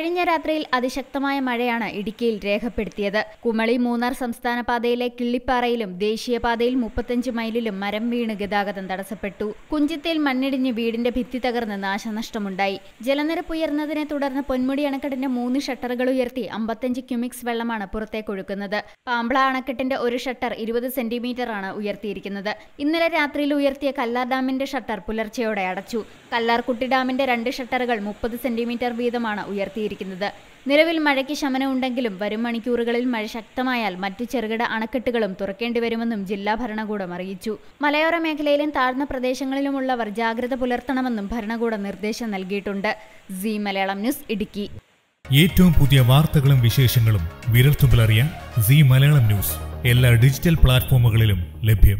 കഴിഞ്ഞ രാത്രിയിൽ അതിശക്തമായ മഴയാണ് ഇടുക്കിയിൽ രേഖപ്പെടുത്തിയത് കുമളി മൂന്നാർ സംസ്ഥാന പാതയിലെ കിള്ളിപ്പാറയിലും ദേശീയപാതയിൽ മുപ്പത്തഞ്ച് മൈലിലും മരം വീണ് ഗതാഗതം തടസ്സപ്പെട്ടു കുഞ്ചിത്തേൽ മണ്ണിടിഞ്ഞ് വീടിന്റെ ഭിത്തി തകർന്ന് നാശനഷ്ടമുണ്ടായി ജലനിരപ്പ് ഉയർന്നതിനെ തുടർന്ന് പൊന്മുടി അണക്കെട്ടിന്റെ മൂന്ന് ഷട്ടറുകൾ ഉയർത്തി അമ്പത്തഞ്ച് ക്യുമിക്സ് വെള്ളമാണ് പുറത്തേക്കൊഴുക്കുന്നത് പാമ്പള അണക്കെട്ടിന്റെ ഒരു ഷട്ടർ ഇരുപത് സെന്റിമീറ്ററാണ് ഉയർത്തിയിരിക്കുന്നത് ഇന്നലെ രാത്രിയിൽ ഉയർത്തിയ കല്ലാർ ഡാമിന്റെ ഷട്ടർ പുലർച്ചെയോടെ അടച്ചു കല്ലാർകുട്ടി ഡാമിന്റെ രണ്ട് ഷട്ടറുകൾ മുപ്പത് സെന്റിമീറ്റർ വീതമാണ് ഉയർത്തിയിരുന്നത് നൽകിയിരിക്കുന്നത് നിലവിൽ മഴയ്ക്ക് ശമനമുണ്ടെങ്കിലും വരും മണിക്കൂറുകളിൽ മഴ ശക്തമായാൽ മറ്റു ചെറുകിട അണക്കെട്ടുകളും തുറക്കേണ്ടി വരുമെന്നും ജില്ലാ ഭരണകൂടം അറിയിച്ചു മലയോര മേഖലയിലും താഴ്ന്ന പ്രദേശങ്ങളിലുമുള്ളവർ ജാഗ്രത പുലർത്തണമെന്നും ഭരണകൂടം നിർദ്ദേശം നൽകിയിട്ടുണ്ട് സി മലയാളം ന്യൂസ് ഇടുക്കി ഏറ്റവും പുതിയ വാർത്തകളും വിശേഷങ്ങളും വിരൽത്തുമ്പിലറിയാൻ സി മലയാളം ന്യൂസ് എല്ലാ ഡിജിറ്റൽ പ്ലാറ്റ്ഫോമുകളിലും ലഭ്യം